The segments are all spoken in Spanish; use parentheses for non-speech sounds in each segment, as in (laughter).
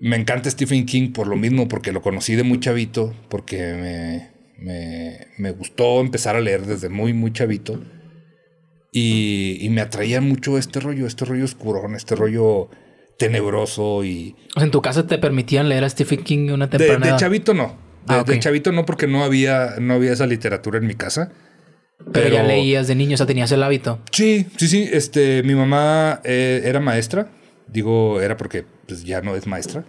Me encanta Stephen King por lo mismo, porque lo conocí de muy chavito, porque me, gustó empezar a leer desde muy, muy chavito. Y, me atraía mucho este rollo, este rollo oscurón, este rollo tenebroso y... O sea, en tu casa te permitían leer a Stephen King una temporada? De, chavito no. De, ah, chavito no porque no había, no había esa literatura en mi casa. Pero, ya leías de niño, o sea, tenías el hábito. Sí, sí, sí. Este, mi mamá eh, era maestra Digo, era porque pues, ya no es maestra,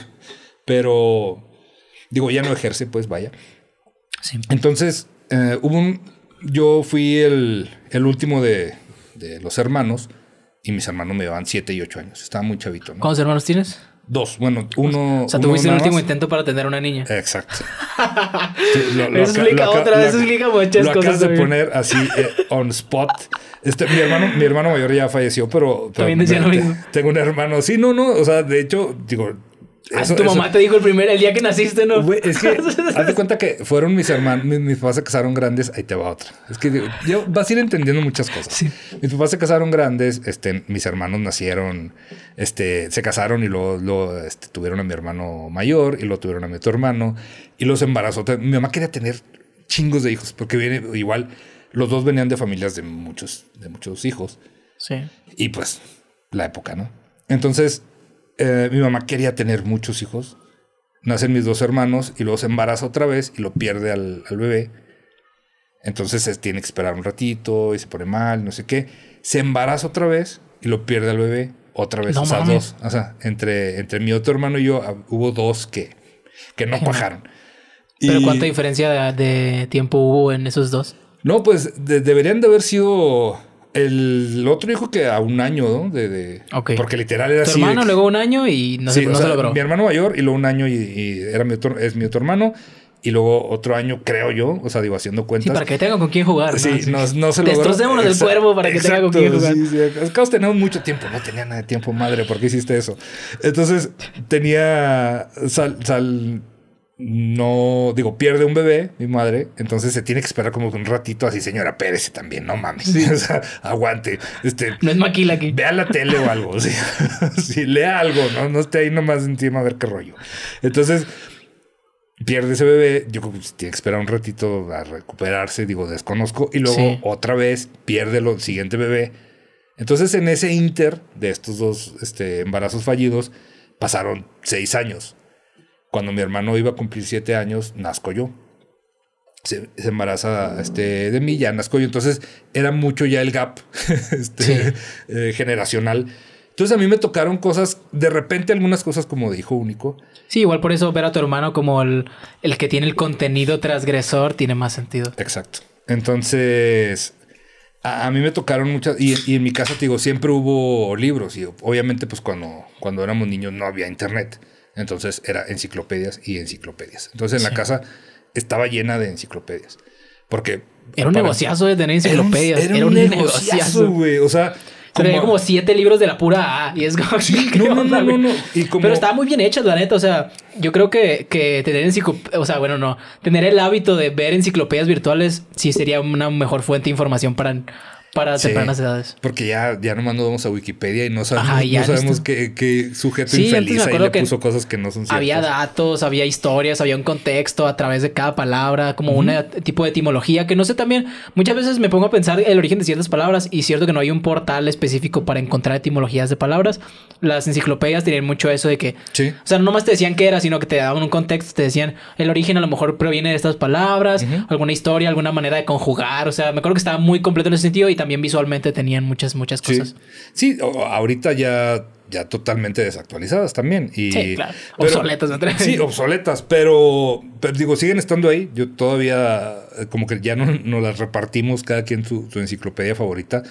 (laughs) pero digo, ya no ejerce, pues vaya. Sí. Entonces, eh, hubo un, yo fui el, último de, los hermanos y mis hermanos me llevaban 7 y 8 años. Estaba muy chavito. ¿no? ¿Cuántos hermanos tienes? Dos, bueno, uno. O sea, tuviste el último intento para tener una niña. Exacto. lo, explica otra vez, explica muchas lo cosas. de poner así eh, on spot. Este, mi, hermano, mi hermano mayor ya falleció, pero También decía lo mismo. Tengo un hermano, sí, no, no. O sea, de hecho, digo, Ah, tu mamá te dijo el primer, el día que naciste, ¿no? es que, (laughs) hazte cuenta que fueron mis hermanos, mis, papás se casaron grandes, ahí te va otra. Es que vas a ir entendiendo muchas cosas. Sí. Mis papás se casaron grandes, este, mis hermanos nacieron, este, se casaron y luego, este, tuvieron a mi hermano mayor y lo tuvieron a mi otro hermano y los embarazó. Mi mamá quería tener chingos de hijos porque viene igual, los dos venían de familias de muchos, de muchos hijos. Sí. Y pues, la época, ¿no? Entonces, eh, mi mamá quería tener muchos hijos. Nacen mis dos hermanos y luego se embaraza otra vez y lo pierde al, bebé. Entonces se tiene que esperar un ratito y se pone mal, no sé qué. Se embaraza otra vez y lo pierde al bebé otra vez. o sea, dos. O sea, entre, entre mi otro hermano y yo ah, hubo dos que, que no bajaron. ¿Pero cuánta diferencia de, tiempo hubo en esos dos? No, pues deberían de haber sido el otro dijo que a un año, ¿no? De, de Porque literal era así. Mi hermano, luego un año y no, se, no sea, logró. Mi hermano mayor y luego un año y, era mi es mi otro hermano. Y luego otro año, creo yo, o sea, digo, haciendo cuentas. Sí, para que tenga con quién jugar. Sí, no, sí. no, no se logró. Destrocémonos del cuervo para que tenga con quién jugar. Sí, sí. Caos tenemos mucho tiempo. No tenía nada de tiempo, madre, ¿por qué hiciste eso? Entonces, tenía. Sal, sal, no, digo, pierde un bebé, mi madre, entonces se tiene que esperar como un ratito así, señora pérese también, no mames, (laughs) aguante, este, no es maquila Vea la tele o algo, (laughs) sí, lea algo, ¿no? no esté ahí nomás encima a ver qué rollo. Entonces, pierde ese bebé, yo creo que pues, tiene que esperar un ratito a recuperarse, digo, desconozco, y luego otra vez pierde el siguiente bebé. Entonces, en ese inter de estos dos este, embarazos fallidos, pasaron seis años cuando mi hermano iba a cumplir siete años, nazco yo. Se, embaraza este, de mí, ya nazco yo. Entonces era mucho ya el gap (laughs) este, eh, generacional. Entonces a mí me tocaron cosas, de repente algunas cosas como de hijo único. Sí, igual por eso ver a tu hermano como el, que tiene el contenido transgresor tiene más sentido. Exacto. Entonces, a, mí me tocaron muchas, y, en mi casa, te digo, siempre hubo libros, y obviamente, pues cuando, cuando éramos niños no había internet. Entonces era enciclopedias y enciclopedias. Entonces en la casa estaba llena de enciclopedias. Porque... Era un negociazo de tener enciclopedias. Era un, negociazo, güey. O sea... Como... como siete libros de la pura A. Y es como... no, no, no, Pero estaba muy bien hecha, la neta. O sea, yo creo que, que tener enciclopedias... O sea, bueno, no. Tener el hábito de ver enciclopedias virtuales sí sería una mejor fuente de información para, para sí, tempranas edades. Porque ya, ya nomás nos vamos a Wikipedia y no sabemos, qué, qué, sujeto infeliz ahí le puso cosas que no son ciertas. Había datos, había historias, había un contexto a través de cada palabra, como un tipo de etimología que no sé también. Muchas veces me pongo a pensar el origen de ciertas palabras y cierto que no hay un portal específico para encontrar etimologías de palabras. Las enciclopedias tienen mucho eso de que, sí. o sea, no nomás te decían qué era, sino que te daban un contexto, te decían el origen a lo mejor proviene de estas palabras, alguna historia, alguna manera de conjugar. O sea, me acuerdo que estaba muy completo en ese sentido y también también visualmente tenían muchas, muchas cosas. Sí, ahorita ya, ya totalmente desactualizadas también. Y, claro. obsoletas. Sí, (laughs) obsoletas, pero, pero, digo, siguen estando ahí. Yo todavía, eh, como que ya no, nos las repartimos cada quien su, su enciclopedia favorita.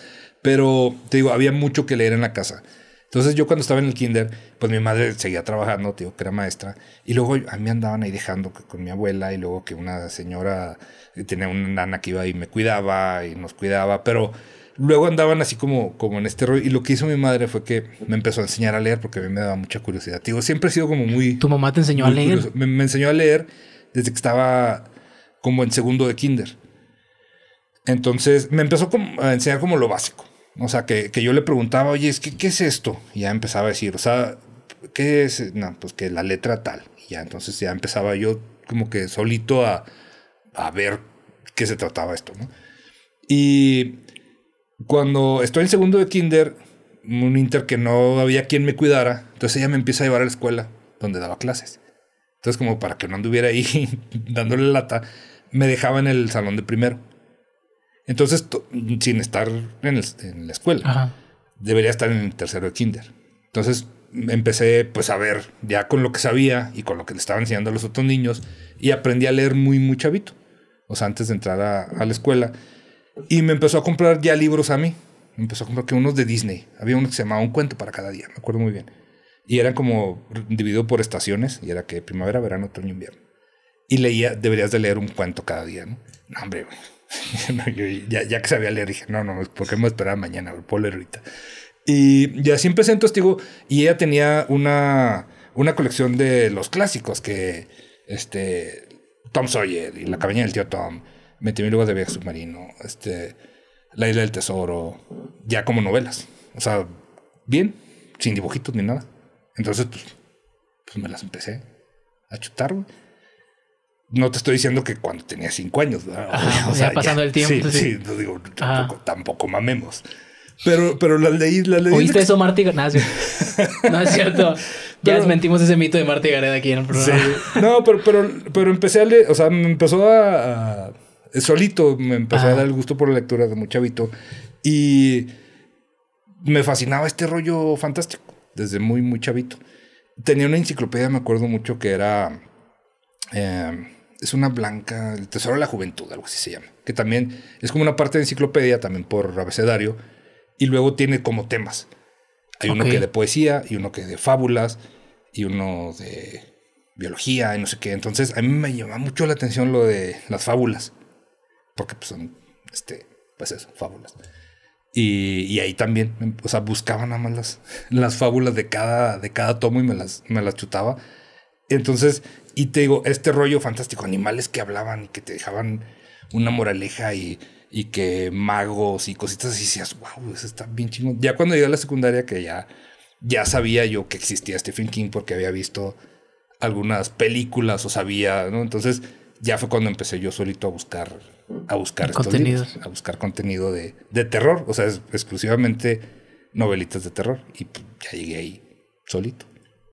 Pero te digo, había mucho que leer en la casa. Entonces yo cuando estaba en el kinder, pues mi madre seguía trabajando, tío, que era maestra, y luego a mí andaban ahí dejando con mi abuela y luego que una señora eh, tenía una nana que iba y me cuidaba y nos cuidaba, pero luego andaban así como, como en este rollo. Y lo que hizo mi madre fue que me empezó a enseñar a leer porque a mí me daba mucha curiosidad. tío, siempre he sido como muy... ¿Tu mamá te enseñó a leer? Me, enseñó a leer desde que estaba como en segundo de kinder. Entonces me empezó a enseñar como lo básico. O sea, que, que yo le preguntaba, oye, es ¿qué es esto? Y ya empezaba a decir, o sea, ¿qué es? No, pues que la letra tal. Y ya entonces ya empezaba yo como que solito a, ver qué se trataba esto, Y cuando estoy en segundo de kinder, un inter que no había quien me cuidara, entonces ella me empieza a llevar a la escuela donde daba clases. Entonces como para que no anduviera ahí (laughs) dándole lata, me dejaba en el salón de primero. Entonces, sin estar en, la escuela, debería estar en el tercero de kinder. Entonces, empecé pues a ver ya con lo que sabía y con lo que le estaba enseñando a los otros niños y aprendí a leer muy, muy chavito. O sea, antes de entrar a, la escuela. Y me empezó a comprar ya libros a mí. Me empezó a comprar que unos de Disney. Había uno que se llamaba Un cuento para cada día, me acuerdo muy bien. Y eran como dividido por estaciones y era que primavera, verano, otoño, invierno. Y leía, deberías de leer un cuento cada día, ¿no? No, hombre, (laughs) ya, que sabía leer, dije, no, no, porque me esperaba mañana, puedo ahorita. Y, ya siempre empecé, testigo digo, y ella tenía una, una colección de los clásicos que, este, Tom Sawyer y La cabaña del tío Tom, 20.000 lugar de viaje submarino, este, La isla del tesoro, ya como novelas. O sea, bien, sin dibujitos ni nada. Entonces, pues, pues me las empecé a chutar, güey no te estoy diciendo que cuando tenía cinco años, o sea, pasando el tiempo. Sí, sí, no digo, tampoco, tampoco, mamemos. Pero, pero la leí... la leí ¿Oíste eso, Marty y (laughs) no, es cierto. Ya desmentimos ese mito de Martín Gareda aquí en el programa. No, pero, pero, pero empecé a leer, o sea, me empezó a. solito me empezó a dar el gusto por la lectura de muy chavito. Y me fascinaba este rollo fantástico desde muy, muy chavito. Tenía una enciclopedia, me acuerdo mucho, que era. Eh, es una blanca, el Tesoro de la Juventud, algo así se llama, que también es como una parte de enciclopedia, también por abecedario, y luego tiene como temas. Hay uno que es de poesía y uno que es de fábulas y uno de biología y no sé qué. Entonces a mí me llama mucho la atención lo de las fábulas, porque pues, son, este, pues eso, fábulas. Y, ahí también, o sea, buscaba nada más las, (laughs) las fábulas de cada, de cada tomo y me las, me las chutaba. Entonces, y te digo, este rollo fantástico, animales que hablaban y que te dejaban una moraleja y, y que magos y cositas así, decías, wow, eso está bien chingón. Ya cuando llegué a la secundaria, que ya, ya sabía yo que existía Stephen King porque había visto algunas películas o sabía, ¿no? Entonces, ya fue cuando empecé yo solito a buscar a buscar contenidos, a buscar contenido de, de terror, o sea, es, exclusivamente novelitas de terror y pues, ya llegué ahí solito.